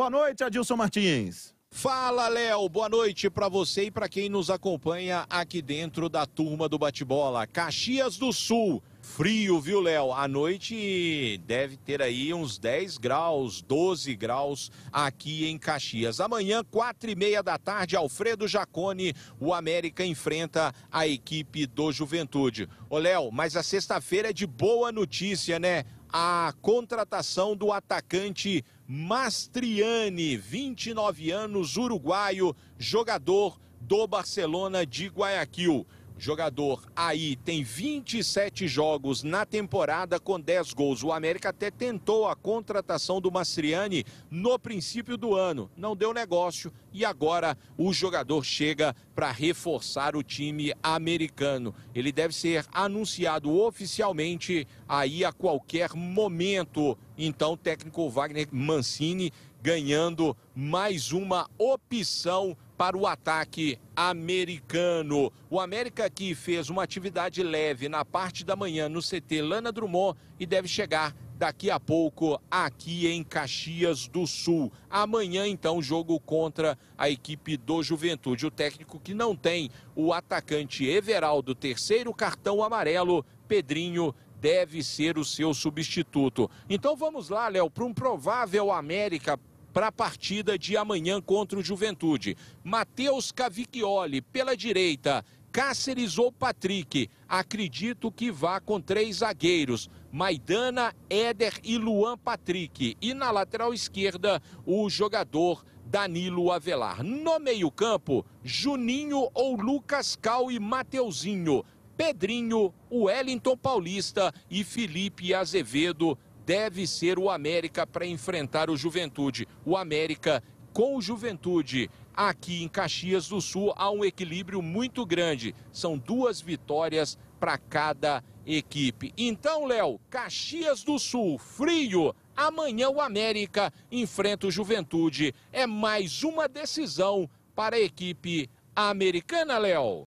Boa noite, Adilson Martins. Fala, Léo. Boa noite para você e para quem nos acompanha aqui dentro da turma do bate-bola. Caxias do Sul. Frio, viu, Léo? A noite deve ter aí uns 10 graus, 12 graus aqui em Caxias. Amanhã, 4 e meia da tarde, Alfredo Jacone, o América enfrenta a equipe do Juventude. Ô, Léo, mas a sexta-feira é de boa notícia, né? A contratação do atacante Mastriani, 29 anos, uruguaio, jogador do Barcelona de Guayaquil. Jogador aí tem 27 jogos na temporada com 10 gols. O América até tentou a contratação do Mastriani no princípio do ano, não deu negócio e agora o jogador chega para reforçar o time americano. Ele deve ser anunciado oficialmente aí a qualquer momento. Então, o técnico Wagner Mancini ganhando mais uma opção para o ataque americano. O América que fez uma atividade leve na parte da manhã no CT Lana Drummond e deve chegar daqui a pouco aqui em Caxias do Sul. Amanhã, então, jogo contra a equipe do Juventude. O técnico que não tem o atacante Everaldo, terceiro cartão amarelo, Pedrinho. Deve ser o seu substituto. Então vamos lá, Léo, para um provável América para a partida de amanhã contra o Juventude. Matheus Cavicchioli, pela direita, Cáceres ou Patrick. Acredito que vá com três zagueiros. Maidana, Éder e Luan Patrick. E na lateral esquerda, o jogador Danilo Avelar. No meio-campo, Juninho ou Lucas Cal e Mateuzinho. Pedrinho, Wellington Paulista e Felipe Azevedo deve ser o América para enfrentar o Juventude. O América com o Juventude aqui em Caxias do Sul há um equilíbrio muito grande. São duas vitórias para cada equipe. Então, Léo, Caxias do Sul, frio. Amanhã o América enfrenta o Juventude. É mais uma decisão para a equipe americana, Léo.